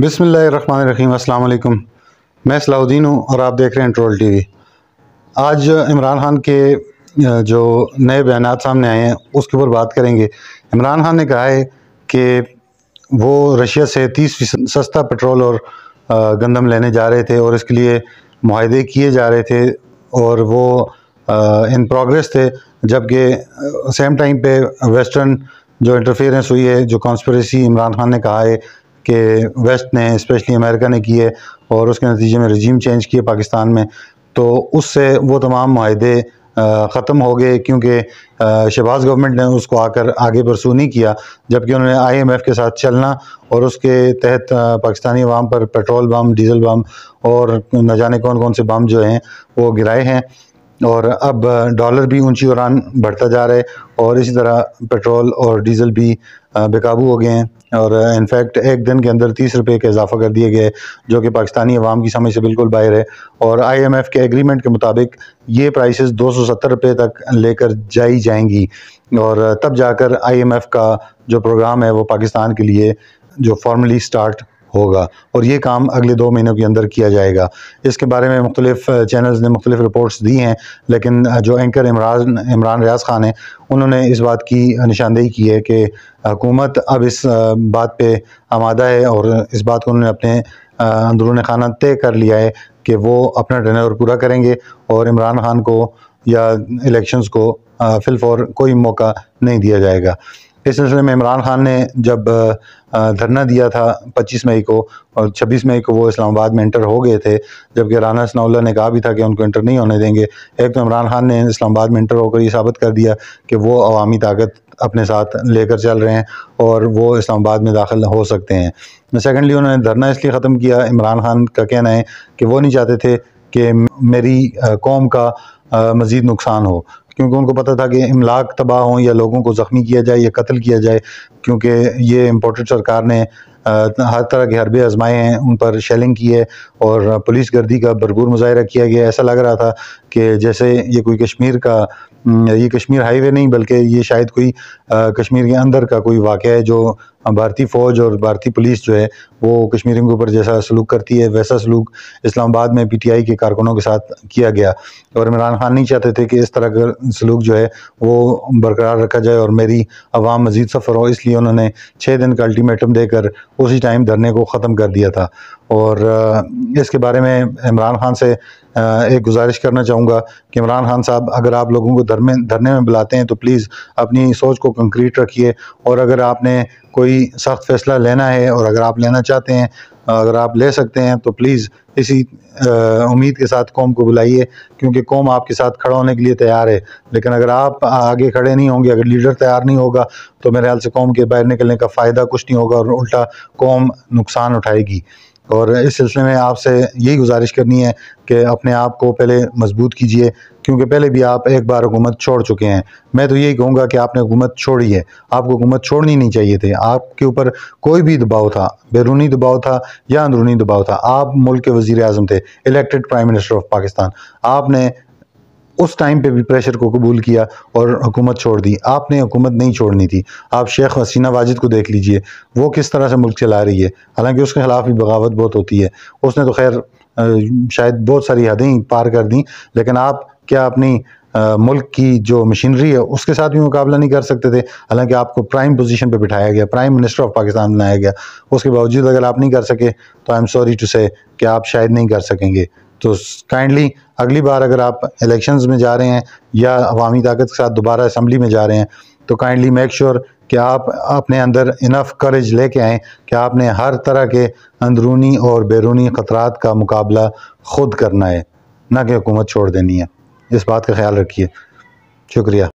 बिसमीम अल्लाम मैं सलाउद्दीन हूँ और आप देख रहे हैं ट्रोल टीवी आज इमरान खान के जो नए बयान सामने आए हैं उसके ऊपर बात करेंगे इमरान खान ने कहा है कि वो रशिया से तीस फीसद सस्ता पेट्रोल और गंदम लेने जा रहे थे और इसके लिए माहदे किए जा रहे थे और वो इन प्रोग्रेस थे जबकि सेम टाइम पे वेस्टर्न जो इंटरफेरेंस हुई है जो कॉन्स्परेसी इमरान खान ने कहा है कि वेस्ट ने स्पेशली अमेरिका ने किए और उसके नतीजे में रजीम चेंज किए पाकिस्तान में तो उससे वो तमाम माहे ख़त्म हो गए क्योंकि शहबाज गवर्नमेंट ने उसको आकर आगे परसू नहीं किया जबकि उन्होंने आईएमएफ के साथ चलना और उसके तहत पाकिस्तानी अवाम पर पेट्रोल बम डीजल बम और न जाने कौन कौन से बम जो हैं वो गिराए हैं और अब डॉलर भी ऊंची उड़ान बढ़ता जा रहा है और इसी तरह पेट्रोल और डीज़ल भी बेकाबू हो गए हैं और इनफैक्ट एक दिन के अंदर तीस रुपये का इजाफा कर दिए गए जो कि पाकिस्तानी अवाम की समझ से बिल्कुल बाहर है और आईएमएफ के एग्रीमेंट के मुताबिक ये प्राइसेस दो सौ सत्तर रुपये तक लेकर जाई जाएंगी और तब जाकर आईएमएफ का जो प्रोग्राम है वो पाकिस्तान के लिए जो फॉर्मली स्टार्ट होगा और ये काम अगले दो महीनों के अंदर किया जाएगा इसके बारे में मुख्तलिफ चैनल्स ने मुख्तलिफ रिपोर्ट्स दी हैं लेकिन जो एंकर इमरान इमरान रियाज खान हैं उन्होंने इस बात की निशानदेही की है कि हुकूमत अब इस बात पर आमादा है और इस बात को उन्होंने अपने अंदरून खाना तय कर लिया है कि वो अपना टर्नओवर पूरा करेंगे और इमरान खान को या इलेक्शंस को फिल फॉर कोई मौका नहीं दिया जाएगा इस सिलसिले में इमरान खान ने जब धरना दिया था 25 मई को और 26 मई को वो इस्लामाबाद में इंटर हो गए थे जबकि राना सनाउल्ला ने कहा भी था कि उनको इंटर नहीं होने देंगे एक तो इमरान खान ने इस्लामाबाद में इंटर होकर ये साबित कर दिया कि वो अवामी ताकत अपने साथ लेकर चल रहे हैं और वो इस्लामाबाद में दाखिल हो सकते हैं सेकेंडली उन्होंने धरना इसलिए ख़त्म किया इमरान खान का कहना है कि वो नहीं चाहते थे कि मेरी कौम का मज़ीद नुकसान हो क्योंकि उनको पता था कि इमलाक तबाह हों या लोगों को ज़ख्मी किया जाए या कत्ल किया जाए क्योंकि ये इम्पोर्टेड सरकार ने हर तरह के हरबे आजमाए हैं उन पर शेलिंग की है और पुलिस गर्दी का भरपूर मुजाहरा किया गया ऐसा लग रहा था कि जैसे ये कोई कश्मीर का ये कश्मीर हाईवे नहीं बल्कि ये शायद कोई कश्मीर के अंदर का कोई वाक़ है जो भारतीय फ़ौज और भारतीय पुलिस जो है वो कश्मीरियों के ऊपर जैसा सलूक करती है वैसा सलूक इस्लामाबाद में पी टी आई के कारकुनों के साथ किया गया और इमरान खान नहीं चाहते थे कि इस तरह का सलूक जो है वो बरकरार रखा जाए और मेरी आवाम मज़ीद सफ़र हो इसलिए उन्होंने छः दिन का अल्टीमेटम देकर उसी टाइम धरने को ख़त्म कर दिया था और इसके बारे में इमरान खान से एक गुजारिश करना चाहूँगा कि इमरान खान साहब अगर आप लोगों को धरने धरने में बुलाते हैं तो प्लीज़ अपनी सोच को कंक्रीट रखिए और अगर आपने कोई सख्त फैसला लेना है और अगर आप लेना चाहते हैं अगर आप ले सकते हैं तो प्लीज़ इसी उम्मीद के साथ कौम को बुलाइए क्योंकि कौम आपके साथ खड़ा होने के लिए तैयार है लेकिन अगर आप आगे खड़े नहीं होंगे अगर लीडर तैयार नहीं होगा तो मेरे ख्याल से कौम के बाहर निकलने का फ़ायदा कुछ नहीं होगा और उल्टा कौम नुकसान उठाएगी और इस सिलसिले में आपसे यही गुजारिश करनी है कि अपने आप को पहले मजबूत कीजिए क्योंकि पहले भी आप एक बार हुकूमत छोड़ चुके हैं मैं तो यही कहूँगा कि आपने हुकूमत छोड़ी है आपको हुकूमत छोड़नी नहीं चाहिए थी आपके ऊपर कोई भी दबाव था बैरूनी दबाव था या अंदरूनी दबाव था आप मुल्क के वजीर अजम थे elected prime minister of Pakistan आपने उस टाइम पे भी प्रेशर को कबूल किया और हुकूमत छोड़ दी आपने हुकूमत नहीं छोड़नी थी आप शेख हसीना वाजिद को देख लीजिए वो किस तरह से मुल्क चला रही है हालांकि उसके खिलाफ भी बगावत बहुत होती है उसने तो खैर शायद बहुत सारी हदें पार कर दी लेकिन आप क्या अपनी आ, मुल्क की जो मशीनरी है उसके साथ भी मुकाबला नहीं कर सकते थे हालांकि आपको प्राइम पोजीशन पे बिठाया गया प्राइम मिनिस्टर ऑफ पाकिस्तान बनाया गया उसके बावजूद अगर आप नहीं कर सके तो आई एम सॉरी टू से कि आप शायद नहीं कर सकेंगे तो काइंडली अगली बार अगर आप इलेक्शंस में जा रहे हैं या अवामी ताकत के साथ दोबारा असम्बली में जा रहे हैं तो काइंडली मेक श्योर कि आप अपने अंदर इनफ करेज लेके आएँ कि आपने हर तरह के अंदरूनी और बैरूनी ख़तरात का मुकाबला ख़ुद करना है ना कि हुकूमत छोड़ देनी है इस बात का ख्याल रखिए शुक्रिया